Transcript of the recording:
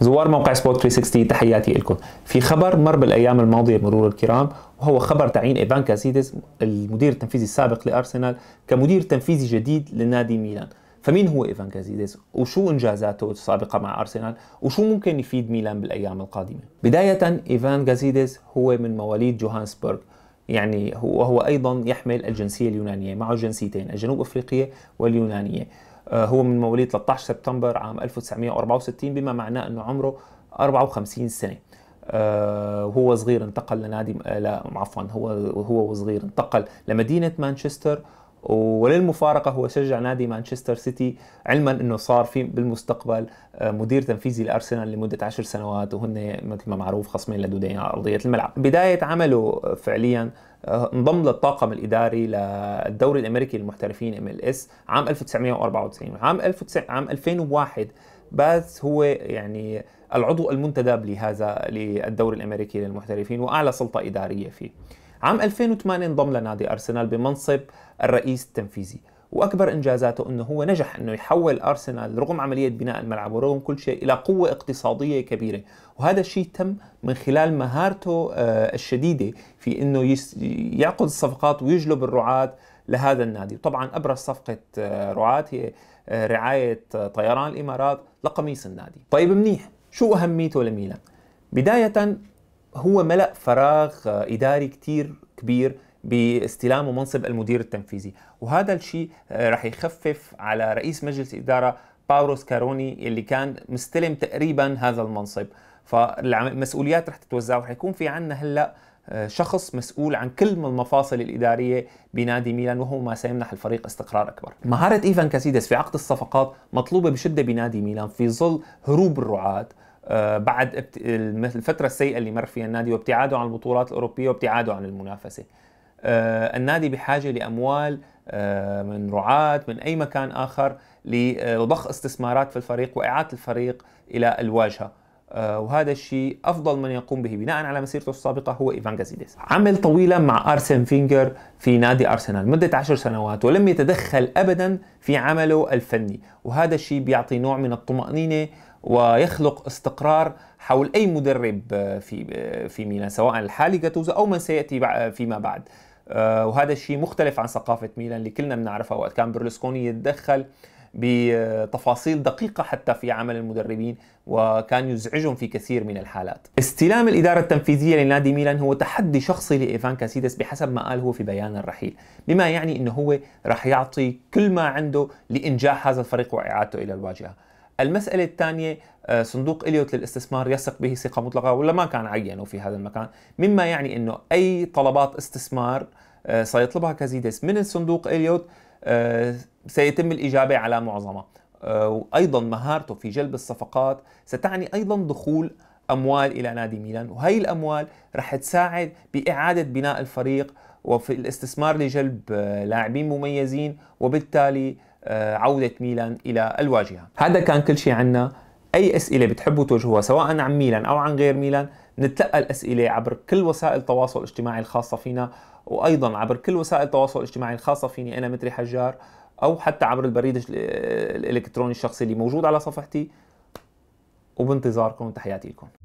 زوار موقع سبوت 360 تحياتي لكم في خبر مر بالايام الماضيه مرور الكرام وهو خبر تعيين ايفان كاسيدس المدير التنفيذي السابق لارسنال كمدير تنفيذي جديد لنادي ميلان فمين هو ايفان كازيديس وشو انجازاته السابقه مع ارسنال وشو ممكن يفيد ميلان بالايام القادمه بدايه ايفان كازيديس هو من مواليد جوهانسبرغ يعني وهو ايضا يحمل الجنسيه اليونانيه معه جنسيتين الجنوب افريقيه واليونانيه آه، هو من مواليد 13 سبتمبر عام 1964 بما معناه انه عمره 54 سنه وهو آه، صغير انتقل لنادي لا عفوا هو هو صغير انتقل لمدينه مانشستر وللمفارقة هو شجع نادي مانشستر سيتي علما أنه صار في بالمستقبل آه، مدير تنفيذي لأرسنال لمدة عشر سنوات وهن مثل ما معروف خصمين لدودين على أرضية الملعب بداية عمله فعليا آه، انضم للطاقم الاداري للدوري الامريكي للمحترفين ام ال اس عام 1994 عام عام 2001 بس هو يعني العضو المنتدب لهذا للدوري الامريكي للمحترفين واعلى سلطه اداريه فيه عام 2008 انضم لنادي أرسنال بمنصب الرئيس التنفيذي واكبر انجازاته انه هو نجح انه يحول ارسنال رغم عمليه بناء الملعب ورغم كل شيء الى قوه اقتصاديه كبيره وهذا الشيء تم من خلال مهارته آه، الشديده في انه يعقد الصفقات ويجلب الرعاه لهذا النادي وطبعا ابرز صفقه آه، رعاه هي آه، رعايه طيران الامارات لقميص النادي طيب منيح شو اهميته لميلان بدايه هو ملأ فراغ إداري كتير كبير باستلامه منصب المدير التنفيذي وهذا الشيء آه، رح يخفف على رئيس مجلس إدارة باورو سكاروني اللي كان مستلم تقريبا هذا المنصب فالمسؤوليات رح تتوزع ورح يكون في عنا هلأ آه، شخص مسؤول عن كل المفاصل الإدارية بنادي ميلان وهو ما سيمنح الفريق استقرار أكبر مهارة إيفان كاسيدس في عقد الصفقات مطلوبة بشدة بنادي ميلان في ظل هروب الرعاة آه، بعد الفترة السيئة اللي مر فيها النادي وابتعاده عن البطولات الأوروبية وابتعاده عن المنافسة آه، النادي بحاجة لأموال آه، من رعاة من أي مكان آخر لضخ استثمارات في الفريق وإعادة الفريق إلى الواجهة وهذا الشيء افضل من يقوم به بناء على مسيرته السابقه هو ايفان جازيديس عمل طويلا مع ارسن فينجر في نادي ارسنال مده عشر سنوات ولم يتدخل ابدا في عمله الفني وهذا الشيء بيعطي نوع من الطمانينه ويخلق استقرار حول اي مدرب آه، في آه، في ميلان سواء الحالي جاتوزا او من سياتي آه، فيما بعد وهذا الشيء مختلف عن ثقافه ميلان اللي كلنا بنعرفها وقت كان برلسكوني يتدخل بتفاصيل دقيقة حتى في عمل المدربين وكان يزعجهم في كثير من الحالات استلام الإدارة التنفيذية لنادي ميلان هو تحدي شخصي لإيفان كاسيدس بحسب ما قال هو في بيان الرحيل بما يعني أنه هو راح يعطي كل ما عنده لإنجاح هذا الفريق وإعادته إلى الواجهة المسألة الثانية آه، صندوق اليوت للاستثمار يثق به ثقة مطلقة ولا ما كان عينه في هذا المكان مما يعني أنه أي طلبات استثمار آه، سيطلبها كازيدس من الصندوق اليوت آه، سيتم الإجابة على معظمها وأيضا مهارته في جلب الصفقات ستعني أيضا دخول أموال إلى نادي ميلان وهي الأموال رح تساعد بإعادة بناء الفريق وفي الاستثمار لجلب لاعبين مميزين وبالتالي آه، عودة ميلان إلى الواجهة هذا كان كل شيء عنا أي أسئلة بتحبوا توجهوها سواء عن ميلان أو عن غير ميلان نتلقى الأسئلة عبر كل وسائل التواصل الاجتماعي الخاصة فينا وأيضا عبر كل وسائل التواصل الاجتماعي الخاصة فيني أنا متري حجار أو حتى عبر البريد الإلكتروني الشخصي اللي موجود على صفحتي وبانتظاركم وتحياتي لكم